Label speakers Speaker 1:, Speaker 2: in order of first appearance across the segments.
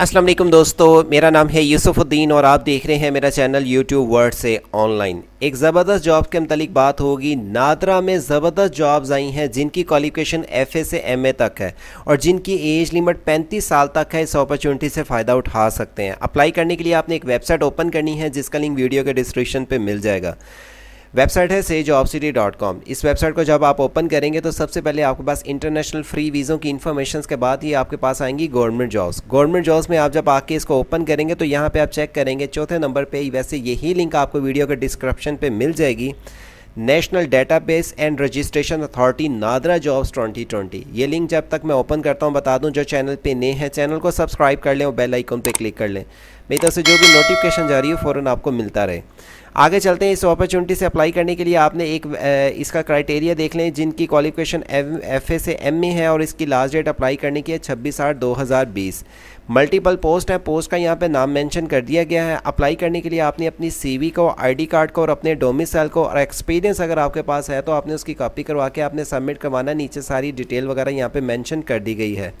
Speaker 1: अस्सलाम वालेकुम दोस्तों मेरा नाम है यूसुफुद्दीन और आप देख रहे हैं मेरा चैनल यूट्यूब वर्ड से ऑनलाइन एक ज़बरदस्त जॉब के मतलब बात होगी नादरा में ज़बरदस्त जॉब्स आई हैं जिनकी क्वालिफिकेशन एफ से एम तक है और जिनकी एज लिमिट 35 साल तक है इस अपॉर्चुनिटी से फ़ायदा उठा सकते हैं अप्लाई करने के लिए आपने एक वेबसाइट ओपन करनी है जिसका लिंक वीडियो के डिस्क्रिप्शन पर मिल जाएगा वेबसाइट है से जॉब सिटी डॉट कॉम इस वेबसाइट को जब आप ओपन करेंगे तो सबसे पहले आपके पास इंटरनेशनल फ्री वीज़ों की इन्फॉर्मेशन के बाद ही आपके पास आएंगी गवर्नमेंट जॉब्स गवर्नमेंट जॉब्स में आप जब आके इसको ओपन करेंगे तो यहाँ पर आप चेक करेंगे चौथे नंबर पर वैसे यही लिंक आपको वीडियो के डिस्क्रिप्शन पर मिल जाएगी national database and registration authority NADRA jobs 2020 ये लिंक जब तक मैं ओपन करता हूँ बता दूँ जो चैनल पे नए हैं चैनल को सब्सक्राइब कर लें और बेल आइकन पे क्लिक कर लें मेरी तरफ से जो भी नोटिफिकेशन जारी है फ़ौरन आपको मिलता रहे आगे चलते हैं इस अपॉर्चुनिटी से अप्लाई करने के लिए आपने एक इसका क्राइटेरिया देख लें जिनकी क्वालिफिकेशन एफ ए से एम में है और इसकी लास्ट डेट अप्लाई करने की है छब्बीस आठ दो हज़ार बीस मल्टीपल पोस्ट है पोस्ट का यहाँ पे नाम मेंशन कर दिया गया है अप्लाई करने के लिए आपने अपनी सीवी को आईडी कार्ड को और अपने डोमिसाइल को और एक्सपीरियंस अगर आपके पास है तो आपने उसकी कॉपी करवा के आपने सबमिट करवाना नीचे सारी डिटेल वगैरह यहाँ पर मैंशन कर दी गई है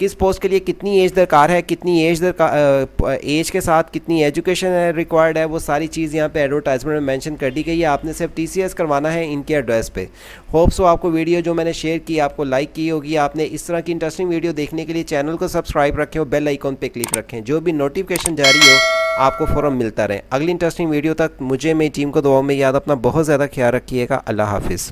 Speaker 1: किस पोस्ट के लिए कितनी एज दरकार है कितनी एज दरकार एज के साथ कितनी एजुकेशन है रिक्वायर्ड है वो सारी चीज़ यहाँ पे एडवर्टाइजमेंट में मेंशन कर दी गई है आपने सिर्फ टीसीएस करवाना है इनके एड्रेस पे होप्स सो आपको वीडियो जो मैंने शेयर की आपको लाइक की होगी आपने इस तरह की इंटरेस्टिंग वीडियो देखने के लिए चैनल को सब्सक्राइब रखें और बेल आइकॉन पर क्लिक रखें जो भी नोटिफिकेशन जारी हो आपको फॉरम मिलता रहे अगली इंटरेस्टिंग वीडियो तक मुझे मेरी टीम को दबाव में याद अपना बहुत ज़्यादा ख्याल रखिएगा अल्लाह हाफिज़